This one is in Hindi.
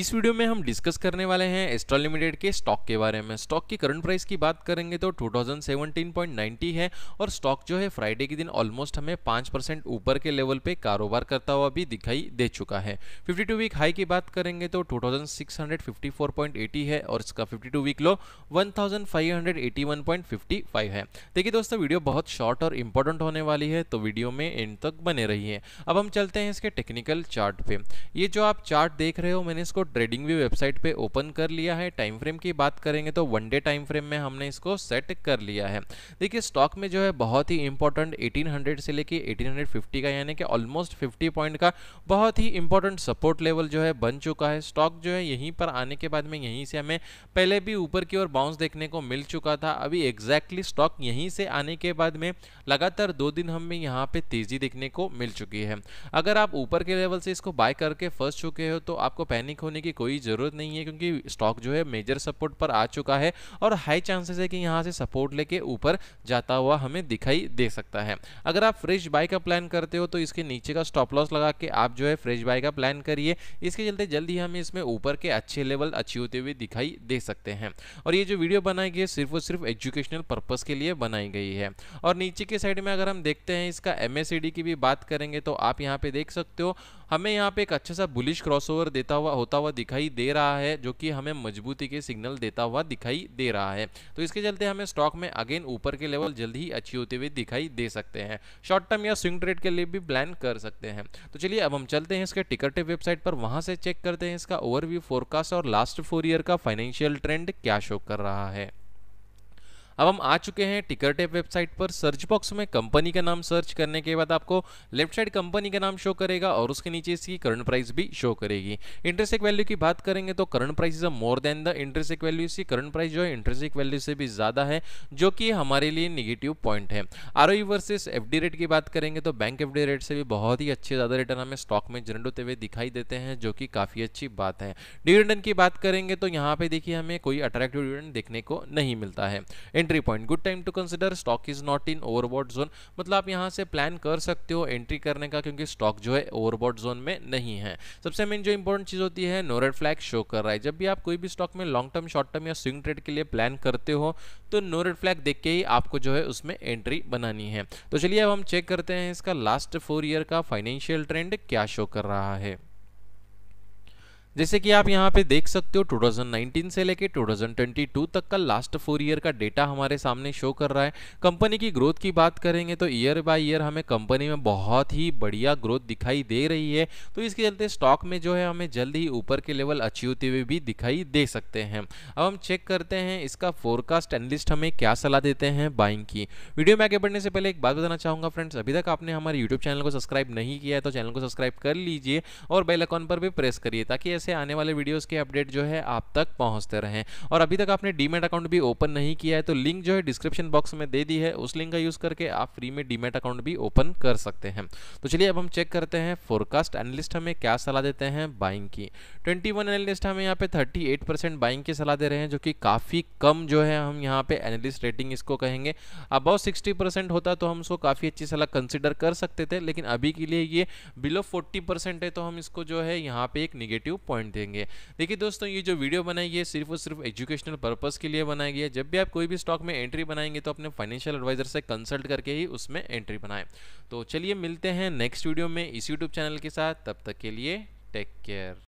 इस वीडियो में हम डिस्कस करने वाले हैं एस्ट्रा लिमिटेड के स्टॉक के बारे में स्टॉक की करंट प्राइस की बात करेंगे तो 2017.90 है और स्टॉक जो है फ्राइडे के दिन ऑलमोस्ट हमें 5 परसेंट ऊपर के लेवल पे कारोबार करता हुआ भी दिखाई दे चुका है 52 वीक हाई की बात करेंगे तो 2654.80 है और इसका 52 वीक लो 1581.55 है देखिए दोस्तों वीडियो बहुत शॉर्ट और इम्पोर्टेंट होने वाली है तो वीडियो में एंड तक बने रही अब हम चलते हैं इसके टेक्निकल चार्ट पे ये जो आप चार्ट देख रहे हो मैंने इसको को ट्रेडिंग व्यू वेबसाइट पे ओपन कर लिया है टाइम फ्रेम की बात करेंगे तो वन डे टाइम फ्रेम में हमने इसको सेट कर लिया है देखिए स्टॉक में जो है बहुत ही इंपॉर्टेंट 1800 से लेके 1850 का यानी कि ऑलमोस्ट 50 पॉइंट का बहुत ही इंपॉर्टेंट सपोर्ट लेवल जो है बन चुका है स्टॉक जो है यहीं पर आने के बाद में यहीं से हमें पहले भी ऊपर की ओर बाउंस देखने को मिल चुका था अभी एग्जैक्टली स्टॉक यहीं से आने के बाद में लगातार दो दिन हमें यहाँ पे तेजी देखने को मिल चुकी है अगर आप ऊपर के लेवल से इसको बाय करके फंस चुके हो तो आपको पैनिक होने की कोई ज़रूरत नहीं है क्योंकि स्टॉक जो है मेजर सपोर्ट पर आ चुका है और हाई चांसेस है कि यहाँ से सपोर्ट लेके ऊपर जाता हुआ हमें दिखाई दे सकता है अगर आप फ्रेश बाय का प्लान करते हो तो इसके नीचे का स्टॉप लॉस लगा के आप जो है फ्रेश बाय का प्लान करिए इसके चलते जल्दी हमें इसमें ऊपर के अच्छे लेवल अचीव होते हुए दिखाई दे सकते हैं और ये जो वीडियो बनाई गई है सिर्फ और सिर्फ एजुकेशनल पर्पज़ के लिए बनाई गई है और नीचे के साइड में अगर हम देखते हैं इसका एम की भी बात करेंगे तो आप यहाँ पे देख सकते हो हमें यहाँ पे एक अच्छा सा बुलिश क्रॉसओवर देता हुआ होता हुआ दिखाई दे रहा है जो कि हमें मजबूती के सिग्नल देता हुआ दिखाई दे रहा है तो इसके चलते हमें स्टॉक में अगेन ऊपर के लेवल जल्द ही अच्छी होते हुए दिखाई दे सकते हैं शॉर्ट टर्म या स्विंग ट्रेड के लिए भी प्लान कर सकते हैं तो चलिए अब हम चलते हैं इसके टिकट वेबसाइट पर वहाँ से चेक करते हैं इसका ओवरव्यू फोरकास्ट और लास्ट फोर ईयर का फाइनेंशियल ट्रेंड क्या शो कर रहा है अब हम आ चुके हैं टिकर टेप वेबसाइट पर सर्च बॉक्स में कंपनी का नाम सर्च करने के बाद आपको लेफ्ट साइड कंपनी का नाम शो करेगा और उसके नीचे इसकी करंट प्राइस भी शो करेगी इंटरेस्ट वैल्यू की बात करेंगे तो current price is more than the interest value इसकी करंट प्राइस जो है इंटरेस्ट वैल्यू से भी ज़्यादा है जो कि हमारे लिए निगेटिव पॉइंट है आर वर्सेस एफ रेट की बात करेंगे तो बैंक एफ रेट से भी बहुत ही अच्छे ज़्यादा रिटर्न हमें स्टॉक में जनरेट होते हुए दिखाई देते हैं जो कि काफ़ी अच्छी बात है डिविडेंड की बात करेंगे तो यहाँ पे देखिए हमें कोई अट्रैक्टिव डिविडेंड देखने को नहीं मिलता है entry point good time to consider stock is not in overbought zone मतलब आप यहाँ से प्लान कर सकते हो एंट्री करने का क्योंकि स्टॉक जो है ओवरबॉट जोन में नहीं है सबसे मेन जो इंपॉर्टेंट चीज़ होती है नो रेड फ्लैग शो कर रहा है जब भी आप कोई भी स्टॉक में लॉन्ग टर्म शॉर्ट टर्म या स्विंग ट्रेड के लिए प्लान करते हो तो नो रेड फ्लैग देख के ही आपको जो है उसमें एंट्री बनानी है तो चलिए अब हम चेक करते हैं इसका लास्ट फोर ईयर का फाइनेंशियल ट्रेंड क्या शो कर रहा है जैसे कि आप यहाँ पे देख सकते हो 2019 से लेके 2022 तक का लास्ट फोर ईयर का डेटा हमारे सामने शो कर रहा है कंपनी की ग्रोथ की बात करेंगे तो ईयर बाय ईयर हमें कंपनी में बहुत ही बढ़िया ग्रोथ दिखाई दे रही है तो इसके चलते स्टॉक में जो है हमें जल्द ही ऊपर के लेवल अचीव होते हुए भी दिखाई दे सकते हैं अब हम चेक करते हैं इसका फोरकास्ट एनलिस्ट हमें क्या सलाह देते हैं बाइंग की वीडियो में आगे बढ़ने से पहले एक बात बताना चाहूँगा फ्रेंड्स अभी तक आपने हमारे यूट्यूब चैनल को सब्सक्राइब नहीं किया है तो चैनल को सब्सक्राइब कर लीजिए और बेलकॉन पर भी प्रेस करिए ताकि से आने वाले वीडियोज़ के अपडेट जो है आप तक पहुँचते रहें और अभी तक आपने डीमेट अकाउंट भी ओपन नहीं किया है तो लिंक जो है डिस्क्रिप्शन बॉक्स में दे दी है उस लिंक का यूज़ करके आप फ्री में डीमेट अकाउंट भी ओपन कर सकते हैं तो चलिए अब हम चेक करते हैं फोरकास्ट एनलिस्ट हमें क्या सलाह देते हैं बाइंग की ट्वेंटी वन एनालिस्ट हमें यहाँ पे थर्टी एट परसेंट बाइंग की सलाह दे रहे हैं जो कि काफ़ी कम जो है हम यहाँ पे एनालिस्ट रेटिंग इसको कहेंगे अबाउ सिक्सटी परसेंट होता तो हम उसको काफ़ी अच्छी सलाह कंसिडर कर सकते थे लेकिन अभी के लिए ये बिलो फोर्टी परसेंट है तो हम इसको जो है यहाँ पे एक निगेटिव पॉइंट देंगे देखिए दोस्तों ये जो वीडियो बनाई है सिर्फ और सिर्फ एजुकेशनल पर्पज़ के लिए बनाई गई है जब भी आप कोई भी स्टॉक में एंट्री बनाएंगे तो अपने फाइनेंशियल एडवाइजर से कंसल्ट करके ही उसमें एंट्री बनाएं तो चलिए मिलते हैं नेक्स्ट वीडियो में इस यूट्यूब चैनल के साथ तब तक के लिए टेक केयर